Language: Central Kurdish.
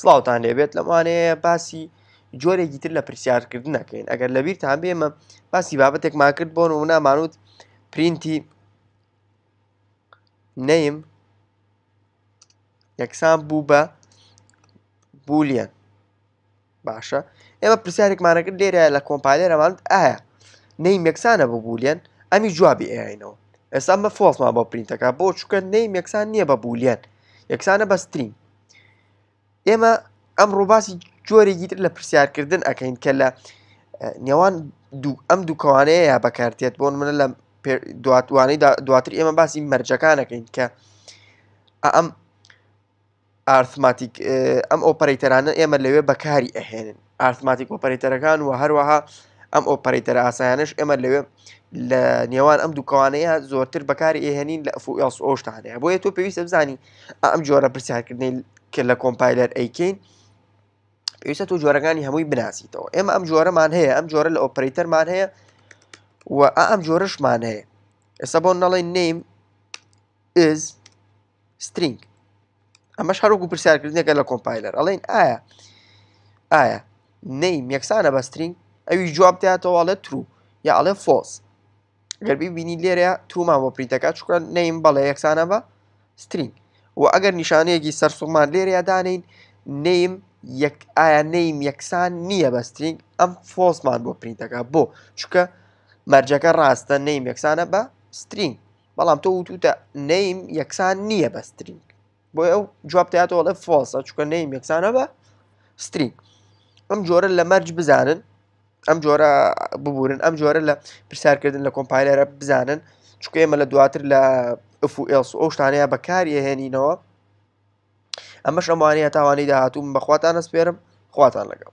سڵاوتان لێبێت لەمانەیە باسی جۆرێکی تر لە پرسیارکردن نەکەین ئەگەر لە بیرتان بێمە باسی بابەتێکمان کرد بۆن و نامانوت پرینتی نەیم یەکسان بوو بە بولیەن باشە ئێمە پرسیارێکمانە کرد لێرە لە کۆمپالێرەمانوت ئایا نەیم یەکسانە بە بولیەن ئەمی جوابی ئاینەوە ئێستا بە فۆڵسمان بۆ پرینتەکە بۆ چکە نەیم یەکسان نییە بە بولیەن یەکسانە بە سترین ئێمە ئەم ڕووباسی جۆرێکی تر لە پرسیارکردن ئەەکەین کە لە نێوان ئەم دووکەوانەیە یا بەکارتێت بۆن منە لە دواتوانەی دواتر ئێمە باسی مەرجەکانەکەین کە ئەم ئارتماتیک ئەم ئۆپەرەیتەرانە ئێمە لەوێ بەکاری ئەهێنن ئارتماتیک ئۆپەرەیتەرەکان و هەروەها ئەم ئۆپەرەیتەر ئاسایانش ئێمە لەوێ لە نێوان ئەم دووکەوانەیە زۆرتر بەکاری ئێهێنین لە ئەفوس ئۆشتانەیە بۆیە تۆ پێویستە بزانی ئەم جۆرە پرسیارکردنی کرد لە کۆمپایلەر ئەیکەین پێویستە تو جۆرەکانی هەمووی بناسییتەوە ئێمە ئەم جۆرەمان هەیە ئەم جۆرە لە ئۆپریتەرمان هەیە و ئەم جۆرەشمان هەیە ئێستا بۆ نەڵی نیم ئز سترینگ ئەمەش هەرووکو پرسیارکردنەکە لە کۆمپایلەر ئەڵین ئایا ئایا نیم یەکسانە بە سترینگ ئەوی جواب دەاتەوەڵێ ترو یا ئەڵێ فۆس گەربی بینی لێرە ترومان بۆ پریتەکە چکە نیم بەڵێ یەکسانە بە سترینگ و ئەگەر نیشانەیەکی سەرسومان لێریادانین نیم ئایا نیم یەکسان نییە بەسترینگ ئەم فۆسمان بۆ پرینتەکە بۆ چکە مەرجەکە ڕاستە نیم یەکسانە بە سترینگ بەڵام تۆ وتوتە نیم یەکسان نییە بە سترینگ بۆ ئەو جوابتەیاتەوەڵە فۆسە چکە نیم یەکسانە بە سترینگ ئەم جۆرە لە مەرج بزانن ئەم جۆرە ببورن ئەم جۆرە لە پرسیارکردن لە کۆمپایلەرە بزانن چکو ئێمە لە دواتر لە ئەفس ئەو شتانەیە بەکارهێنینەوە ئەمەش ئەمانەیە تاوانی داهاتوم بەخواتان ئەسپێرم خواتان لەگەڵ